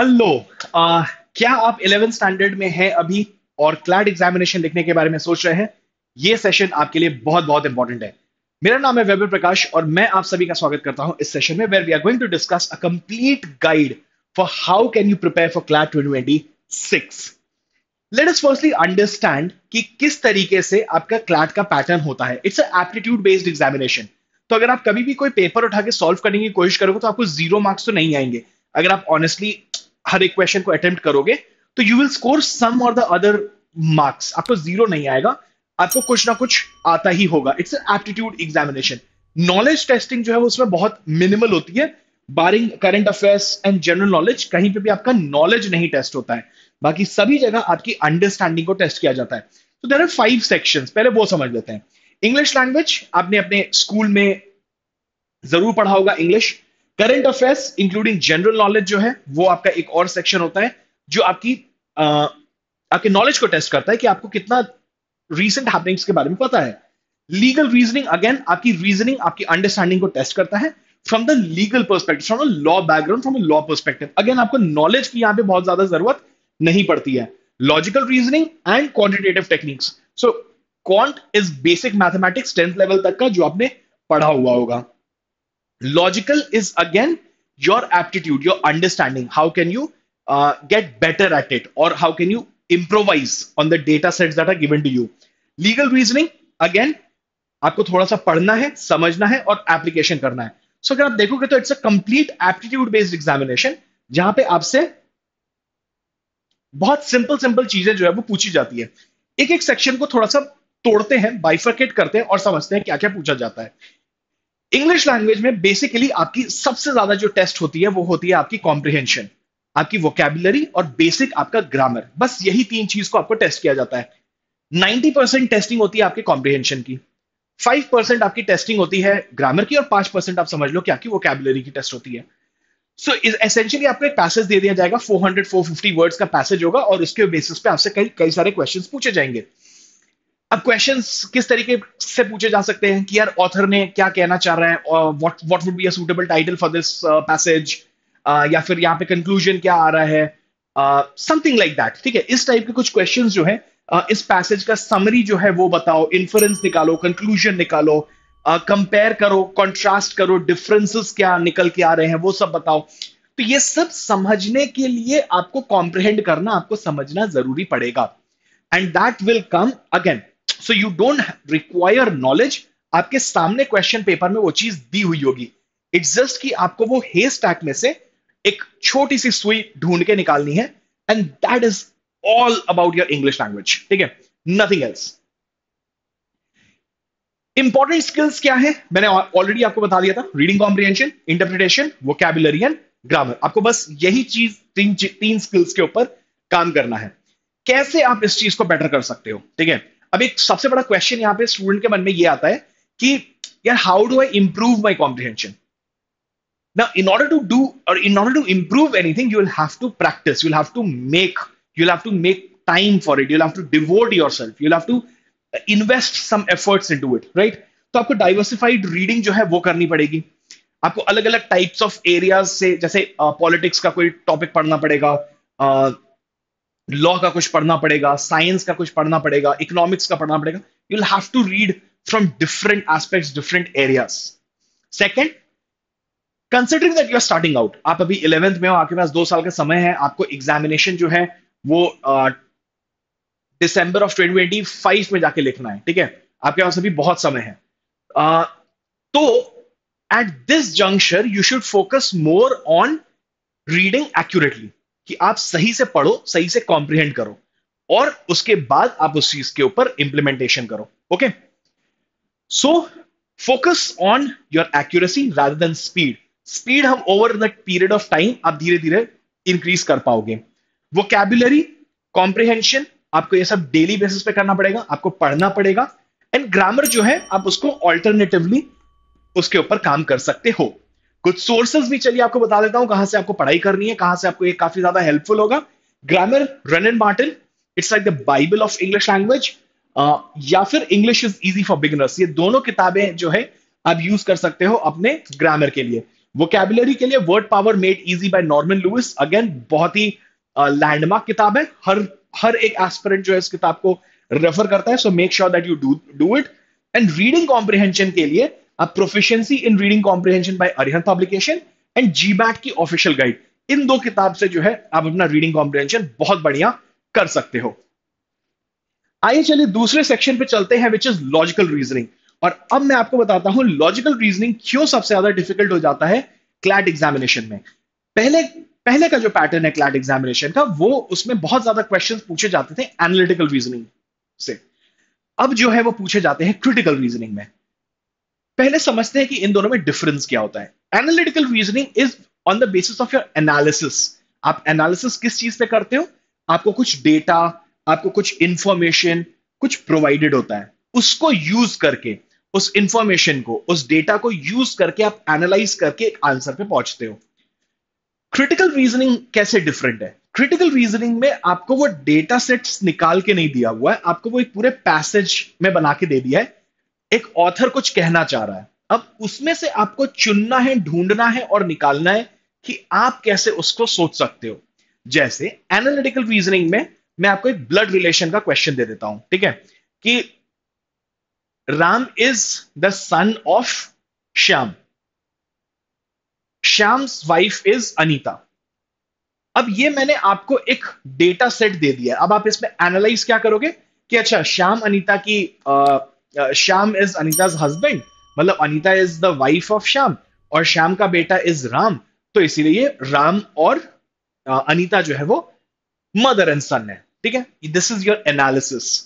Hello uh, क्या आप eleventh standard में हैं अभी और क्लैड एग्जामिनेशन लिखने के बारे में सोच रहे हैं ये सेशन आपके लिए बहुत बहुत इंपॉर्टेंट है मेरा नाम है वैभव प्रकाश और मैं आप सभी का स्वागत करता हूं इस सेशन में where we are going to discuss a complete guide for how can you prepare for CLAT 2026 let's firstly understand कि किस तरीके से आपका क्लैट का पैटर्न होता है इट्स एप्टीट्यूड बेस्ड एग्जामिनेशन तो अगर आप कभी भी कोई पेपर उठा के सॉल्व करने की कोशिश करोगे तो आपको जीरो मार्क्स तो नहीं आएंगे अगर आप ऑनेस्टली हर एक क्वेश्चन को अटेम्प्ट करोगे तो यू विल स्कोर सम और द अदर मार्क्स आपको जीरो नहीं आएगा आपको कुछ ना कुछ आता ही होगा it's aptitude examination knowledge testing जो है उसमें बहुत मिनिमल होती है barring current affairs and general knowledge कहीं पे भी आपका नॉलेज नहीं टेस्ट होता है बाकी सभी जगह आपकी अंडरस्टैंडिंग को टेस्ट किया जाता है तो देर आर फाइव सेक्शन पहले वो समझ लेते हैं इंग्लिश लैंग्वेज आपने अपने स्कूल में जरूर पढ़ा होगा English current affairs including general knowledge जो है वो आपका एक और सेक्शन होता है जो आपकी आ, आपके नॉलेज को टेस्ट करता है कि आपको कितना रीसेंट हैपनिंग्स के बारे में पता है लीगल रीजनिंग अगेन आपकी रीजनिंग आपकी अंडरस्टैंडिंग को टेस्ट करता है from the legal perspective from a law background from a law perspective again आपको नॉलेज की यहाँ पे बहुत ज्यादा जरूरत नहीं पड़ती है logical reasoning and quantitative techniques so quant is basic mathematics tenth level तक का जो आपने पढ़ा हुआ होगा Logical is again your aptitude, your understanding. How can you uh, get better at it or how can you improvise on the data sets that are given to you? Legal reasoning, again, आपको थोड़ा सा पढ़ना है समझना है और application करना है सो so, अगर आप देखोगे तो it's a complete aptitude based examination जहां पे आपसे बहुत सिंपल सिंपल चीजें जो है वो पूछी जाती है एक एक सेक्शन को थोड़ा सा तोड़ते हैं बाइफर्केट करते हैं और समझते हैं क्या क्या पूछा जाता है इंग्लिश लैंग्वेज में बेसिकली आपकी सबसे ज्यादा जो टेस्ट होती है वो होती है आपकी कॉम्प्रिहेंशन आपकी वोकेबुलरी और बेसिक आपका ग्रामर बस यही तीन चीज को आपको टेस्ट किया जाता है 90 परसेंट टेस्टिंग होती है आपके कॉम्प्रिहेंशन की 5 परसेंट आपकी टेस्टिंग होती है ग्रामर की और 5 परसेंट आप समझ लो कि आपकी वोकेबुलरी की टेस्ट होती है सो so, एसेंशियली आपको एक पैसेज दे दिया जाएगा 400 450 वर्ड्स का पैसेज होगा और उसके बेसिस पे आपसे कई कई सारे क्वेश्चंस पूछे जाएंगे अब क्वेश्चन किस तरीके से पूछे जा सकते हैं कि यार ऑथर ने क्या कहना चाह रहा है what what would be a title for this passage या फिर यहाँ पे कंक्लूजन क्या आ रहा है समथिंग लाइक दैट ठीक है इस टाइप के कुछ क्वेश्चन जो है uh, इस पैसेज का समरी जो है वो बताओ इन्फ्लुएंस निकालो कंक्लूजन निकालो कंपेयर uh, करो कॉन्ट्रास्ट करो डिफरेंसेस क्या निकल के आ रहे हैं वो सब बताओ तो ये सब समझने के लिए आपको कॉम्प्रिहेंड करना आपको समझना जरूरी पड़ेगा and that will come again so you don't require knowledge आपके सामने क्वेश्चन पेपर में वो चीज दी हुई होगी इट्स जस्ट कि आपको वो हे स्टैक में से एक छोटी सी सुई ढूंढ के निकालनी है and that is all about your English language ठीक है नथिंग एल्स इंपॉर्टेंट स्किल्स क्या है मैंने ऑलरेडी आपको बता दिया था reading comprehension interpretation vocabulary and grammar आपको बस यही चीज तीन तीन स्किल्स के ऊपर काम करना है कैसे आप इस चीज को बेटर कर सकते हो ठीक है अब एक सबसे बड़ा क्वेश्चन यहां पे स्टूडेंट के मन में ये आता है कि यार how do I improve my comprehension now in order to do और in order to improve anything you have to practise you have to make you have to make time for it you have to devote yourself you have to invest some efforts in it right तो आपको diversified reading जो है वो करनी पड़ेगी आपको अलग अलग टाइप्स ऑफ एरियाज से जैसे पॉलिटिक्स uh, का कोई टॉपिक पढ़ना पड़ेगा uh, लॉ का कुछ पढ़ना पड़ेगा साइंस का कुछ पढ़ना पड़ेगा इकोनॉमिक्स का पढ़ना पड़ेगा you have to read from different aspects different areas second considering that you are starting out आप अभी इलेवेंथ में हो आपके पास दो साल का समय है आपको एग्जामिनेशन जो है वो दिसंबर ऑफ ट्वेंटी फाइव में जाके लिखना है ठीक है आपके पास अभी बहुत समय है uh, तो at this junction you should focus more on reading accurately कि आप सही से पढ़ो सही से कॉम्प्रिहेंड करो और उसके बाद आप उस चीज के ऊपर इंप्लीमेंटेशन करो okay so focus on your accuracy rather than speed speed हम over the period of time आप धीरे धीरे इंक्रीज कर पाओगे वो कैबुलरी कॉम्प्रिहेंशन आपको ये सब डेली बेसिस पे करना पड़ेगा आपको पढ़ना पड़ेगा एंड ग्रामर जो है आप उसको ऑल्टरनेटिवली उसके ऊपर काम कर सकते हो कुछ सोर्सेज भी चलिए आपको बता देता हूं कहां से आपको पढ़ाई करनी है कहां से आपको ये काफी ज्यादा हेल्पफुल होगा grammar Wren and Martin it's like the Bible of English language या फिर English is easy for beginners ये दोनों किताबें जो है आप यूज कर सकते हो अपने ग्रामर के लिए वोकेबुलरी के लिए Word Power Made Easy by Norman Lewis again बहुत ही लैंडमार्क uh, किताब है हर हर एक एस्पिरेंट जो है इस किताब को रेफर करता है so make sure that you do do it and reading comprehension के लिए a proficiency in reading comprehension by Arihant publication and GMAT की ऑफिशियल गाइड इन दो किताब से जो है आप अपना रीडिंग कॉम्प्रिहेंशन बहुत बढ़िया कर सकते हो आइए चलिए दूसरे सेक्शन पे चलते हैं विच इज लॉजिकल रीजनिंग और अब मैं आपको बताता हूं लॉजिकल रीजनिंग क्यों सबसे ज्यादा डिफिकल्ट हो जाता है क्लैट एग्जामिनेशन में पहले पहले का जो पैटर्न है क्लैट एग्जामिनेशन का वो उसमें बहुत ज्यादा क्वेश्चन पूछे जाते थे एनालिटिकल रीजनिंग से अब जो है वो पूछे जाते हैं क्रिटिकल रीजनिंग में पहले समझते हैं कि इन दोनों में डिफरेंस क्या होता है analytical reasoning is on the basis of your analysis आप एनालिसिस किस चीज पे करते हो आपको कुछ डेटा आपको कुछ इंफॉर्मेशन कुछ प्रोवाइडेड होता है उसको यूज करके उस इंफॉर्मेशन को उस डेटा को यूज करके आप एनालाइज करके एक आंसर पे पहुंचते हो क्रिटिकल रीजनिंग कैसे डिफरेंट है क्रिटिकल रीजनिंग में आपको वो डेटा सेट्स निकाल के नहीं दिया हुआ है आपको वो एक पूरे पैसेज में बना के दे दिया है एक ऑथर कुछ कहना चाह रहा है अब उसमें से आपको चुनना है ढूंढना है और निकालना है कि आप कैसे उसको सोच सकते हो जैसे एनालिटिकल रीजनिंग में मैं आपको एक ब्लड रिलेशन का क्वेश्चन दे देता हूं ठीक है कि Ram is the son of Shyam Shyam's wife is Anita अब ये मैंने आपको एक डेटा सेट दे दिया अब आप इसमें एनालाइज क्या करोगे कि अच्छा श्याम अनीता की श्याम इज अनिताज हस्बैंड मतलब Anita is the wife of Shyam और श्याम का बेटा इज राम तो इसीलिए राम और अनिता uh, जो है वो मदर एंड सन है ठीक है this is your analysis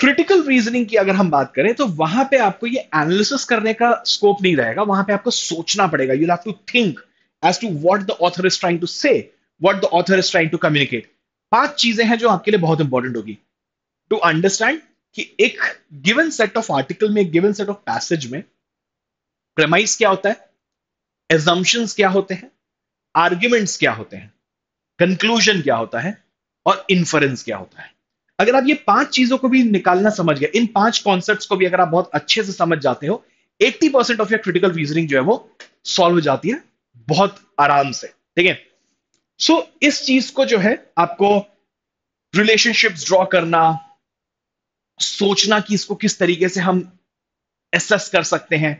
critical reasoning की अगर हम बात करें तो वहां पे आपको ये एनालिसिस करने का स्कोप नहीं रहेगा वहां पे आपको सोचना पड़ेगा you have to think as to what the author is trying to say what the author is trying to communicate पांच चीजें हैं जो आपके लिए बहुत इंपॉर्टेंट होगी टू अंडरस्टैंड कि एक गिवन सेट ऑफ आर्टिकल में एक गिवन सेट ऑफ पैसेज में प्रेमाइस क्या होता है एजम्पन क्या होते हैं आर्ग्यूमेंट्स क्या होते हैं कंक्लूजन क्या होता है और इन्फरेंस क्या होता है अगर आप ये पांच चीजों को भी निकालना समझ गए इन पांच कॉन्सेप्ट को भी अगर आप बहुत अच्छे से समझ जाते हो 80 percent of your critical reasoning जो है वो सॉल्व हो जाती है बहुत आराम से ठीक है सो इस चीज को जो है आपको रिलेशनशिप ड्रॉ करना सोचना कि इसको किस तरीके से हम एसेस कर सकते हैं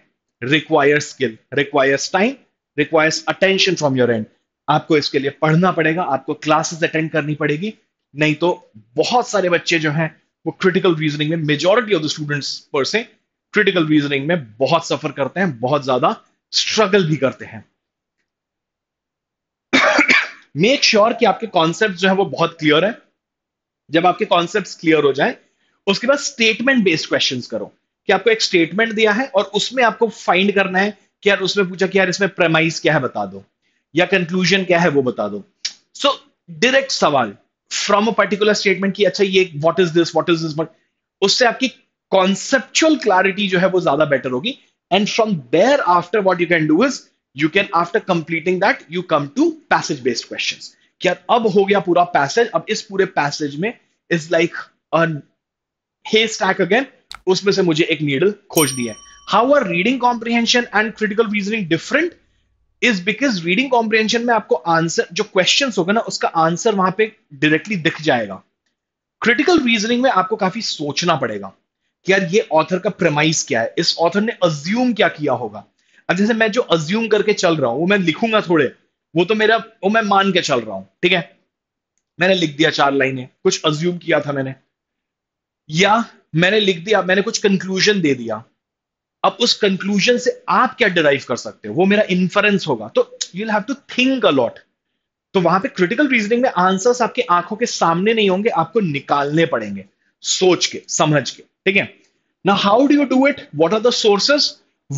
require skill requires time requires attention from your and आपको इसके लिए पढ़ना पड़ेगा आपको क्लासेस अटेंड करनी पड़ेगी नहीं तो बहुत सारे बच्चे जो हैं वो क्रिटिकल रीजनिंग में मेजोरिटी ऑफ द स्टूडेंट्स पर से क्रिटिकल रीजनिंग में बहुत सफर करते हैं बहुत ज्यादा स्ट्रगल भी करते हैं मेक श्योर sure कि आपके कॉन्सेप्ट जो है वो बहुत क्लियर है जब आपके कॉन्सेप्ट क्लियर हो जाए उसके बाद स्टेटमेंट बेस्ड क्वेश्चन करो कि आपको एक स्टेटमेंट दिया है और उसमें आपको फाइंड करना है कि यार उसमें पूछा कि यार इसमें प्रेमाइज क्या है बता दो या कंक्लूजन क्या है वो बता दो सो डायरेक्ट सवाल फ्रॉम अ पर्टिकुलर स्टेटमेंट की अच्छा ये what is this what is this what उससे आपकी कॉन्सेप्चुअल क्लैरिटी जो है वो ज्यादा बेटर होगी and from there after what you can do is you can after completing that you come to passage based question अब हो गया पूरा पैसेज अब इस पूरे पैसेज में is like haystack again उसमें से मुझे एक नीडल खोज दिया है how are reading comprehension and critical reasoning different is because reading comprehension में आपको आंसर जो क्वेश्चन होगा ना उसका आंसर वहां पे डायरेक्टली दिख जाएगा क्रिटिकल रीजनिंग में आपको काफी सोचना पड़ेगा कि यार ये ऑथर का प्रमाइस क्या है इस ऑथर ने अज्यूम क्या किया होगा अब जैसे मैं जो अज्यूम करके चल रहा हूं वो मैं लिखूंगा थोड़े वो तो मेरा वो मैं मान के चल रहा हूं ठीक है मैंने लिख दिया चार लाइनें कुछ अज्यूम किया था मैंने या मैंने लिख दिया मैंने कुछ कंक्लूजन दे दिया अब उस कंक्लूजन से आप क्या डिराइव कर सकते हो वो मेरा इन्फरेंस होगा तो you have to think a lot तो वहां पे क्रिटिकल रीजनिंग में आंसर्स आपके आंखों के सामने नहीं होंगे आपको निकालने पड़ेंगे सोच के समझ के ठीक है ना how do you do it what are the sources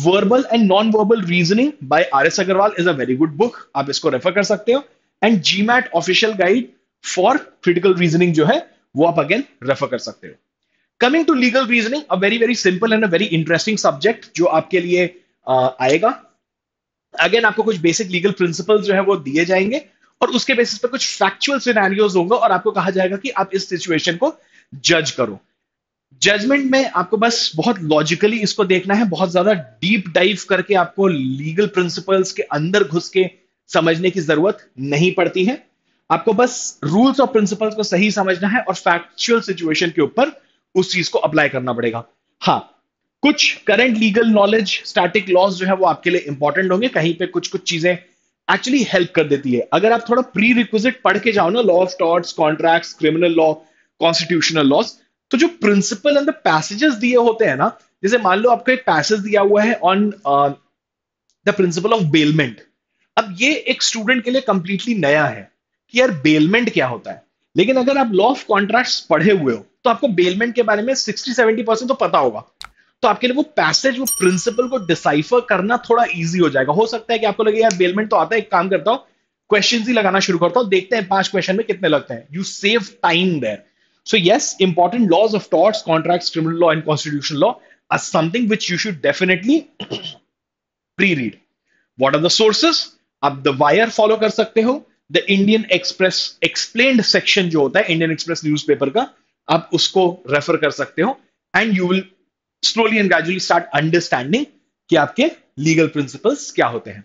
verbal and non verbal reasoning by R S Agarwal is a very good book आप इसको रेफर कर सकते हो and GMAT official guide for critical reasoning जो है वो आप अगेन रेफर कर सकते हो coming to legal reasoning a very very simple and a very interesting subject जो आपके लिए uh, आएगा अगेन आपको कुछ बेसिक लीगल प्रिंसिपल जो है वो दिए जाएंगे और उसके बेसिस पर कुछ फैक्चुअल सिनेरियोज होंगे और आपको कहा जाएगा कि आप इस सिचुएशन को जज करो जजमेंट में आपको बस बहुत लॉजिकली इसको देखना है बहुत ज्यादा डीप डाइव करके आपको लीगल प्रिंसिपल्स के अंदर घुस के समझने की जरूरत नहीं पड़ती है आपको बस रूल्स और प्रिंसिपल्स को सही समझना है और फैक्चुअल सिचुएशन के ऊपर उस चीज को अप्लाई करना पड़ेगा हाँ कुछ current legal knowledge static laws जो है वो आपके लिए इंपॉर्टेंट होंगे कहीं पे कुछ कुछ चीजें एक्चुअली हेल्प कर देती है अगर आप थोड़ा प्री रिक्विजिट पढ़ के जाओ ना law of torts contract criminal law constitutional laws तो जो प्रिंसिपल एंड द पैसेजेस दिए होते हैं ना जैसे मान लो आपको एक पैसेज दिया हुआ है on the principle of bailment अब ये एक स्टूडेंट के लिए कंप्लीटली नया है कि यार बेलमेंट क्या होता है लेकिन अगर आप लॉ ऑफ कॉन्ट्रैक्ट्स पढ़े हुए हो तो आपको बेलमेंट के बारे में सिक्सटी सेवेंटी परसेंट तो पता होगा तो आपके लिए वो पैसेज वो प्रिंसिपल को डिसाइफर करना थोड़ा इजी हो जाएगा हो सकता है कि आपको लगे यार बेलमेंट तो आता है एक काम करता हूं क्वेश्चन ही लगाना शुरू करता हूं देखते हैं पांच क्वेश्चन में कितने लगते हैं you save time there so yes important laws of torts contract criminal law and constitution law are something which you should definitely pre read what are the sources आप द वायर फॉलो कर सकते हो the Indian Express explain section जो होता है Indian express news paper का आप उसको रेफर कर सकते हो and you will slowly and gradually start understanding कि आपके लीगल प्रिंसिपल्स क्या होते हैं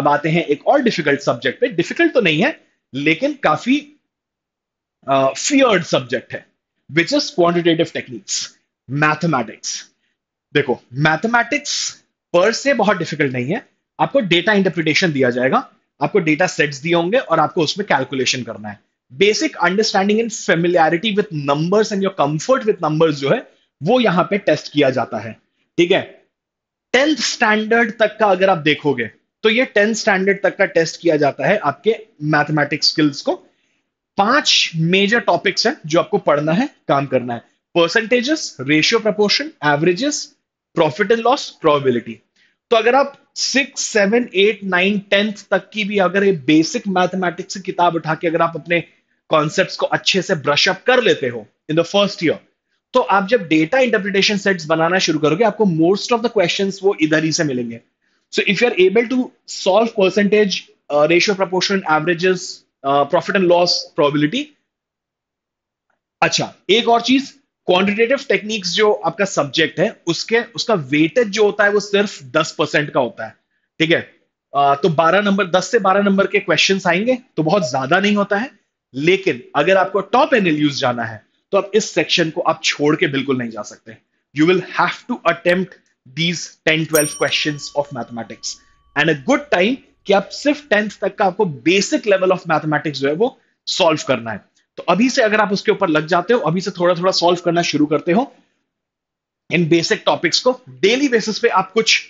अब आते हैं एक और डिफिकल्ट सब्जेक्ट पे डिफिकल्ट तो नहीं है लेकिन काफी फियर्ड uh, सब्जेक्ट है which is quantitative techniques mathematics देखो मैथमेटिक्स पर से बहुत डिफिकल्ट नहीं है आपको डेटा इंटरप्रिटेशन दिया जाएगा आपको डेटा सेट्स दिए होंगे और आपको उसमें कैलकुलेशन करना है basic understanding and familiarity with numbers and your comfort with numbers जो है वो यहां पे टेस्ट किया जाता है ठीक है टेंथ स्टैंडर्ड तक का अगर आप देखोगे तो ये टेंथ स्टैंडर्ड तक का टेस्ट किया जाता है आपके मैथमेटिक्स स्किल्स को पांच मेजर टॉपिक्स हैं जो आपको पढ़ना है काम करना है percentages ratio proportion averages profit and loss probability तो अगर आप six seven eight nine tenth तक की भी अगर ये बेसिक मैथमेटिक्स की किताब उठा के अगर आप अपने कॉन्सेप्ट को अच्छे से ब्रशअप कर लेते हो इन द फर्स्ट ईयर तो आप जब डेटा इंटरप्रिटेशन सेट्स बनाना शुरू करोगे आपको मोस्ट ऑफ द क्वेश्चन वो इधर ही से मिलेंगे so if you are able to solve percentage ratio proportion averages profit and loss probability अच्छा एक और चीज क्वांटिटेटिव टेक्निक्स जो आपका सब्जेक्ट है उसके उसका वेटेज जो होता है वो सिर्फ दस परसेंट का होता है ठीक है uh, तो बारह नंबर दस से बारह नंबर के क्वेश्चन आएंगे तो बहुत ज्यादा नहीं होता है लेकिन अगर आपको टॉप एनएल यूज जाना है तो आप इस सेक्शन को आप छोड़ के बिल्कुल नहीं जा सकते you will have to attempt these ten twelve question of mathematics and a good time कि आप सिर्फ टेंथ तक का आपको बेसिक लेवल ऑफ मैथमेटिक्स जो है वो सॉल्व करना है तो अभी से अगर आप उसके ऊपर लग जाते हो अभी से थोड़ा थोड़ा सॉल्व करना शुरू करते हो इन बेसिक टॉपिक्स को डेली बेसिस पे आप कुछ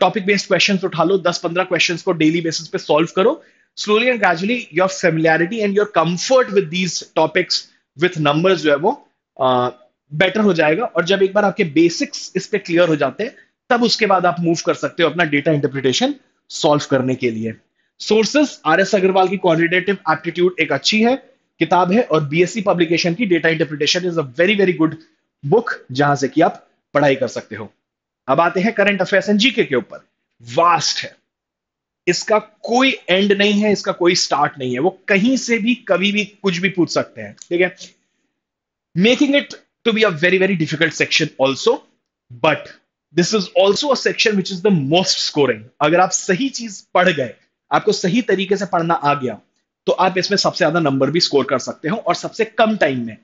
टॉपिक बेस्ड क्वेश्चंस उठा लो 10-15 क्वेश्चंस को डेली बेसिस पे सॉल्व करो slowly and gradually your familiarity and your comfort with these topics with number जो है वो बेटर uh, हो जाएगा और जब एक बार आपके बेसिक्स इस पर क्लियर हो जाते हैं तब उसके बाद आप मूव कर सकते हो अपना डेटा इंटरप्रिटेशन सॉल्व करने के लिए सोर्सेस आर एस अग्रवाल की क्वालिटेटिव एप्टीट्यूड एक अच्छी है किताब है और बीएससी पब्लिकेशन e की data interpretation is a very very good book जहां से कि आप पढ़ाई कर सकते हो अब आते हैं करंट अफेयर्स एंड जीके के ऊपर वास्ट है इसका कोई एंड नहीं है इसका कोई स्टार्ट नहीं है वो कहीं से भी कभी भी कुछ भी पूछ सकते हैं ठीक है making it to be a very very difficult section also but this is also section which is the most scoring अगर आप सही चीज पढ़ गए आपको सही तरीके से पढ़ना आ गया तो आप इसमें सबसे ज्यादा नंबर भी स्कोर कर सकते हो और सबसे कम टाइम में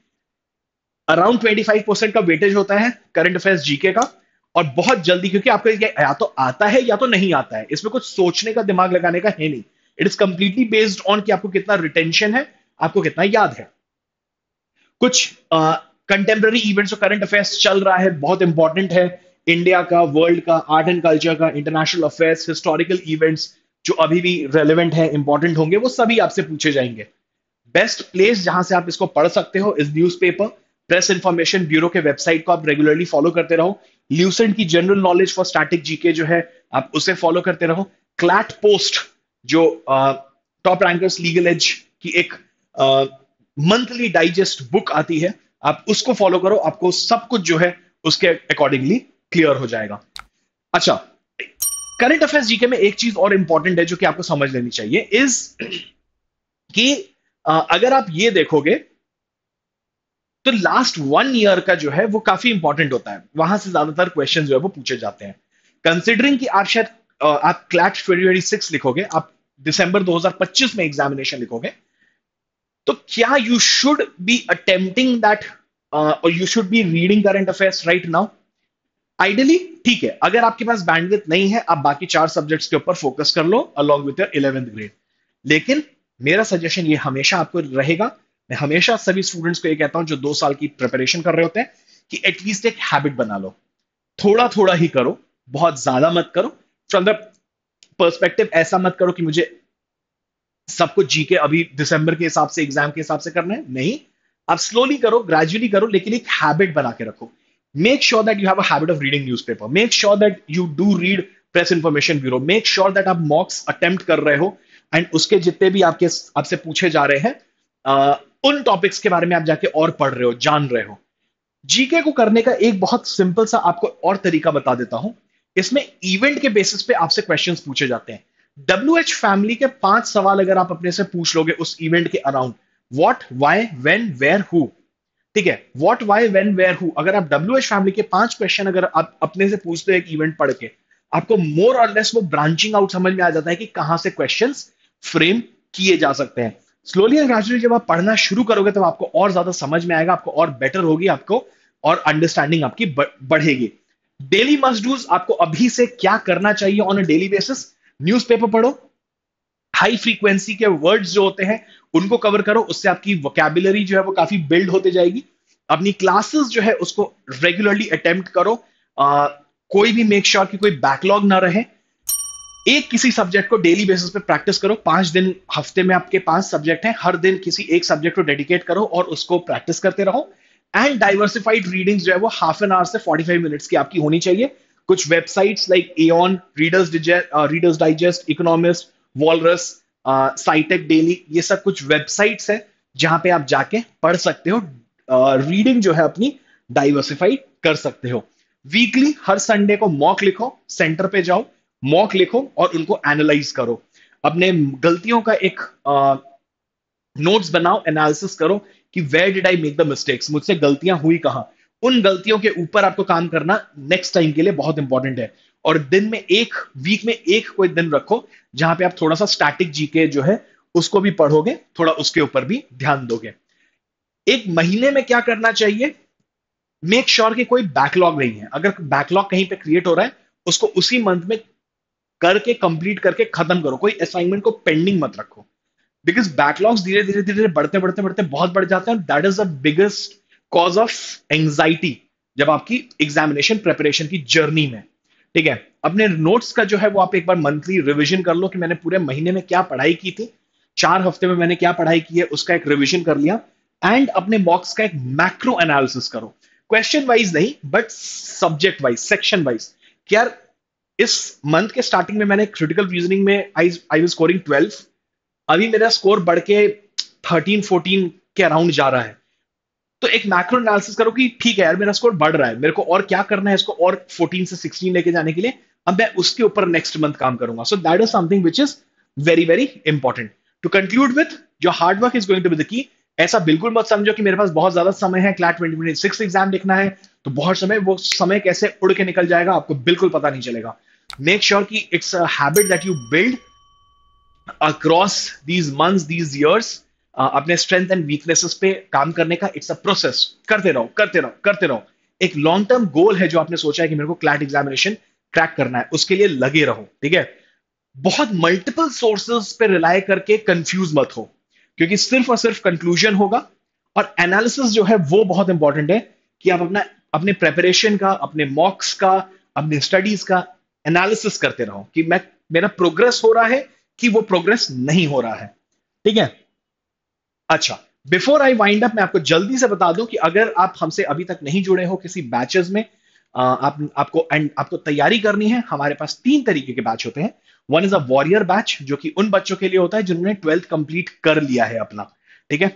अराउंड 25 परसेंट का वेटेज होता है करंट अफेयर्स जीके का और बहुत जल्दी क्योंकि आपको या तो आता है या तो नहीं आता है इसमें कुछ सोचने का दिमाग लगाने का है नहीं it is completely based on कि आपको कितना रिटेंशन है आपको कितना याद है कुछ कंटेम्प्ररी इवेंट्स और करंट अफेयर्स चल रहा है बहुत इंपॉर्टेंट है इंडिया का वर्ल्ड का आर्ट एंड कल्चर का इंटरनेशनल अफेयर्स हिस्टोरिकल इवेंट्स जो अभी भी रेलिवेंट है इंपॉर्टेंट होंगे वो सभी आपसे पूछे जाएंगे बेस्ट प्लेस जहां से आप इसको पढ़ सकते हो इस newspaper Press Information Bureau के वेबसाइट को आप रेगुलरली फॉलो करते रहो ल्यूसेंट की general knowledge for static GK जो है आप उसे फॉलो करते रहो क्लैट पोस्ट जो टॉप रैंकर्स लीगल एज की एक मंथली डाइजेस्ट बुक आती है आप उसको फॉलो करो आपको सब कुछ जो है उसके अकॉर्डिंगली क्लियर हो जाएगा अच्छा करंट अफेयर्स जीके में एक चीज और इंपॉर्टेंट है जो कि आपको समझ लेनी चाहिए इज कि अगर आप ये देखोगे तो लास्ट वन ईयर का जो है वो काफी इंपॉर्टेंट होता है वहां से ज्यादातर क्वेश्चन जो है वो पूछे जाते हैं कंसिडरिंग कि आप शायद आप क्लैट ट्वेंटी लिखोगे आप दिसंबर 2025 में एग्जामिनेशन लिखोगे तो क्या you should be attempting that और you should be reading current affairs right now ideally ठीक है अगर आपके पास बैंडविथ नहीं है आप बाकी चार सब्जेक्ट्स के ऊपर फोकस कर लो along with your eleventh grade लेकिन मेरा सजेशन ये हमेशा आपको रहेगा मैं हमेशा सभी स्टूडेंट्स को ये कहता हूं जो दो साल की प्रिपरेशन कर रहे होते हैं कि एटलीस्ट एक हैबिट बना लो थोड़ा थोड़ा ही करो बहुत ज्यादा मत करो फ्रॉम द पर्सपेक्टिव ऐसा मत करो कि मुझे सब कुछ जी के अभी दिसंबर के हिसाब से एग्जाम के हिसाब से करना है नहीं आप स्लोली करो ग्रेजुअली करो लेकिन एक हैबिट बना के रखो make sure that you have a habit of reading newspaper make sure that you do read Press Information Bureau make sure that आप मॉक्स अटेम्प्ट कर रहे हो एंड उसके जितने भी आपके आपसे पूछे जा रहे हैं उन टॉपिक्स के बारे में आप जाके और पढ़ रहे हो जान रहे हो जीके को करने का एक बहुत सिंपल सा आपको और तरीका बता देता हूं इसमें इवेंट के बेसिस पे आपसे क्वेश्चंस पूछे जाते हैं डब्ल्यू एच फैमिली के पांच सवाल अगर आप अपने से पूछ लोगे उस इवेंट के around what why when where who ठीक है what why when where who अगर आप डब्ल्यू एच फैमिली के पांच क्वेश्चन अगर आप अपने से पूछते हो एक इवेंट पढ़ के आपको मोर और लेस वो ब्रांचिंग आउट समझ में आ जाता है कि कहां से क्वेश्चन फ्रेम किए जा सकते हैं स्लोली एंड ग्रेजुअली जब आप पढ़ना शुरू करोगे तो आपको और ज्यादा समझ में आएगा आपको और बेटर होगी आपको और अंडरस्टैंडिंग आपकी बढ़ेगी डेली मस्ट डूज आपको अभी से क्या करना चाहिए on a daily basis newspaper पढ़ो हाई फ्रीक्वेंसी के वर्ड्स जो होते हैं उनको कवर करो उससे आपकी वोकेबुलरी जो है वो काफी बिल्ड होते जाएगी अपनी क्लासेस जो है उसको रेगुलरली अटेम्प्ट करो आ, कोई भी मेक श्योर sure कि कोई बैकलॉग ना रहे एक किसी सब्जेक्ट को डेली बेसिस पे प्रैक्टिस करो पांच दिन हफ्ते में आपके पांच सब्जेक्ट हैं हर दिन किसी एक सब्जेक्ट को डेडिकेट करो और उसको प्रैक्टिस करते रहो एंड डाइवर्सिफाइड रीडिंग्स जो है वो हाफ एन आवर से 45 मिनट्स की आपकी होनी चाहिए कुछ websites like an readers readers digest economist walrus scitech daily ये सब कुछ वेबसाइट्स है जहां पे आप जाके पढ़ सकते हो रीडिंग uh, जो है अपनी डाइवर्सिफाइड कर सकते हो वीकली हर संडे को मॉक लिखो सेंटर पे जाओ मॉक लिखो और उनको एनालाइज करो अपने गलतियों का एक नोट्स बनाओ एनालिसिस करो कि where did I make the mistakes मुझसे गलतियां हुई कहां उन गलतियों के ऊपर आपको काम करना नेक्स्ट टाइम के लिए बहुत इंपॉर्टेंट है और दिन में एक वीक में एक कोई दिन रखो जहां पे आप थोड़ा सा स्टैटिक जीके जो है उसको भी पढ़ोगे थोड़ा उसके ऊपर भी ध्यान दोगे एक महीने में क्या करना चाहिए मेक श्योर sure कि कोई बैकलॉग नहीं है अगर बैकलॉग कहीं पे क्रिएट हो रहा है उसको उसी मंथ में करके कंप्लीट करके खत्म करो कोई असाइनमेंट को पेंडिंग मत रखो बिकॉज बैकलॉग्स धीरे धीरे धीरे बढ़ते बढ़ते बढ़ते बहुत बढ़ जाते हैं that is the biggest cause of anxiety जब आपकी एग्जामिनेशन प्रेपरेशन की जर्नी में ठीक है अपने नोट्स का जो है वो आप एक बार मंथली रिविजन कर लो कि मैंने पूरे महीने में क्या पढ़ाई की थी चार हफ्ते में मैंने क्या पढ़ाई की है उसका एक रिविजन कर लिया एंड अपने मॉक्स का एक मैक्रो एनालिसिस करो क्वेश्चन वाइज नहीं but subject wise section wise कि यार इस मंथ के स्टार्टिंग में मैंने क्रिटिकल रीजनिंग में आई आई वाज स्कोरिंग 12 अभी मेरा स्कोर बढ़ के 13 14 के अराउंड जा रहा है तो एक मैक्रो एनालिसिस करो कि ठीक है यार मेरा स्कोर बढ़ रहा है मेरे को और क्या करना है इसको और 14 से 16 लेके जाने के लिए अब मैं उसके ऊपर नेक्स्ट मंथ काम करूंगा so that is something which is very very important to conclude with your hard work is going to be the key ऐसा बिल्कुल मत समझो कि मेरे पास बहुत ज्यादा समय है क्लैट ट्वेंटी सिक्स एग्जाम लिखना है तो बहुत समय वो समय कैसे उड़ के निकल जाएगा आपको बिल्कुल पता नहीं चलेगा मेक श्योर की it's a habit that you build across these months these years अपने स्ट्रेंथ एंड वीकनेसेस पे काम करने का इट्स अ प्रोसेस करते रहो करते रहो करते रहो एक लॉन्ग टर्म गोल है जो आपने सोचा है कि मेरे को क्लैट एग्जामिनेशन क्रैक करना है उसके लिए लगे रहो ठीक है बहुत मल्टीपल सोर्सेस पे रिलाय करके कंफ्यूज मत हो क्योंकि सिर्फ और सिर्फ कंक्लूजन होगा और एनालिसिस जो है वो बहुत इंपॉर्टेंट है कि आप अपना अपने प्रेपरेशन का अपने मॉक्स का अपने स्टडीज का एनालिसिस करते रहो कि मैं मेरा प्रोग्रेस हो रहा है कि वो प्रोग्रेस नहीं हो रहा है ठीक है अच्छा बिफोर आई वाइंड अप मैं आपको जल्दी से बता दूं कि अगर आप हमसे अभी तक नहीं जुड़े हो किसी बैचेस में आप आपको एंड आपको तैयारी करनी है हमारे पास तीन तरीके के बैच होते हैं one is a warrior batch जो कि उन बच्चों के लिए होता है जिन्होंने ट्वेल्थ कंप्लीट कर लिया है अपना ठीक है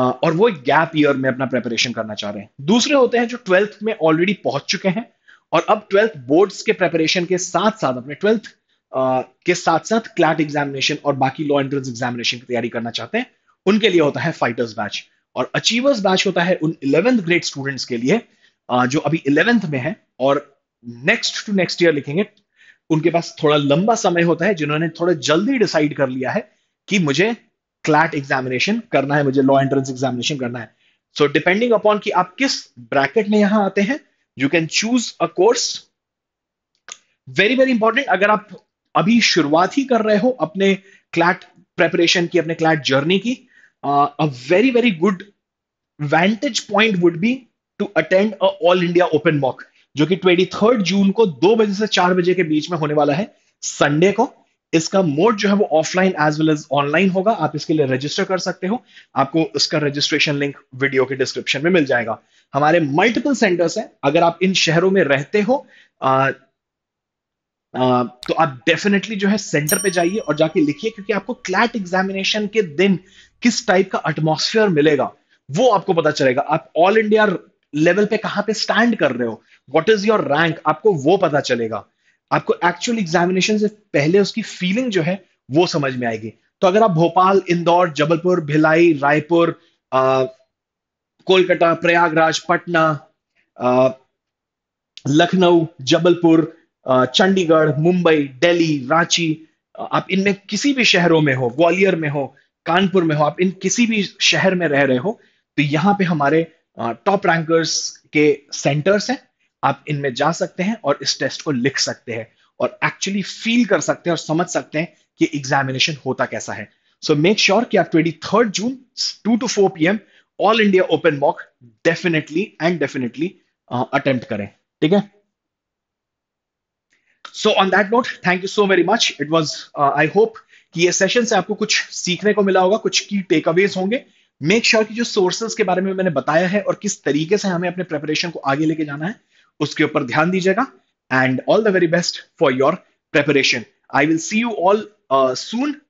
और वो गैप ईयर में अपना प्रेपरेशन करना चाह रहे हैं दूसरे होते हैं जो ट्वेल्थ में ऑलरेडी पहुंच चुके हैं और अब ट्वेल्थ बोर्ड्स के प्रेपरेशन के साथ साथ अपने ट्वेल्थ uh, के साथ साथ क्लैट एग्जामिनेशन और बाकी लॉ एंट्रेंस एग्जामिनेशन की तैयारी करना चाहते हैं उनके लिए होता है फाइटर्स बैच और अचीवर्स बैच होता है उन इलेवेंथ ग्रेड स्टूडेंट्स के लिए जो अभी इलेवेंथ में है और नेक्स्ट टू नेक्स्ट ईयर लिखेंगे उनके पास थोड़ा लंबा समय होता है जिन्होंने थोड़ा जल्दी डिसाइड कर लिया है कि मुझे क्लैट एग्जामिनेशन करना है मुझे लॉ एंट्रेंस एग्जामिनेशन करना है सो डिपेंडिंग अपॉन कि आप किस ब्रैकेट में यहां आते हैं you can choose a course very very important अगर आप अभी शुरुआत ही कर रहे हो अपने क्लैट प्रेपरेशन की अपने क्लैट जर्नी की a very very good vantage point would be to attend a all India open mock जो कि ट्वेंटी जून को दो बजे से चार बजे के बीच में होने वाला है संडे को इसका मोड जो है वो offline as well as online होगा आप इसके लिए रजिस्टर कर सकते हो आपको उसका रजिस्ट्रेशन लिंक वीडियो के डिस्क्रिप्शन में मिल जाएगा हमारे मल्टीपल सेंटर्स हैं अगर आप इन शहरों में रहते हो आ, आ, तो आप डेफिनेटली जो है सेंटर पे जाइए और जाके लिखिए क्योंकि आपको क्लैट एग्जामिनेशन के दिन किस टाइप का एटमोस्फियर मिलेगा वो आपको पता चलेगा आप ऑल इंडिया लेवल पे कहां पे स्टैंड कर रहे हो वॉट इज योर रैंक आपको वो पता चलेगा आपको एक्चुअल एग्जामिनेशन से पहले उसकी फीलिंग जो है वो समझ में आएगी तो अगर आप भोपाल इंदौर जबलपुर भिलाई रायपुर कोलकाता प्रयागराज पटना लखनऊ जबलपुर चंडीगढ़ मुंबई दिल्ली रांची आप इनमें किसी भी शहरों में हो ग्वालियर में हो कानपुर में हो आप इन किसी भी शहर में रह रहे हो तो यहाँ पे हमारे टॉप रैंकर्स के सेंटर्स हैं आप इनमें जा सकते हैं और इस टेस्ट को लिख सकते हैं और एक्चुअली फील कर सकते हैं और समझ सकते हैं कि एग्जामिनेशन होता कैसा है सो मेक श्योर कि आप twenty third June two to four P M all India open mock definitely and definitely attempt करें ठीक है so on that note thank you so very much it was I hope कि ये session से आपको कुछ सीखने को मिला होगा कुछ की टेक अवेज होंगे मेक श्योर sure कि जो सोर्सेज के बारे में मैंने बताया है और किस तरीके से हमें अपने प्रेपरेशन को आगे लेके जाना है उसके ऊपर ध्यान दीजिएगा and all the very best for your preparation I will see you all soon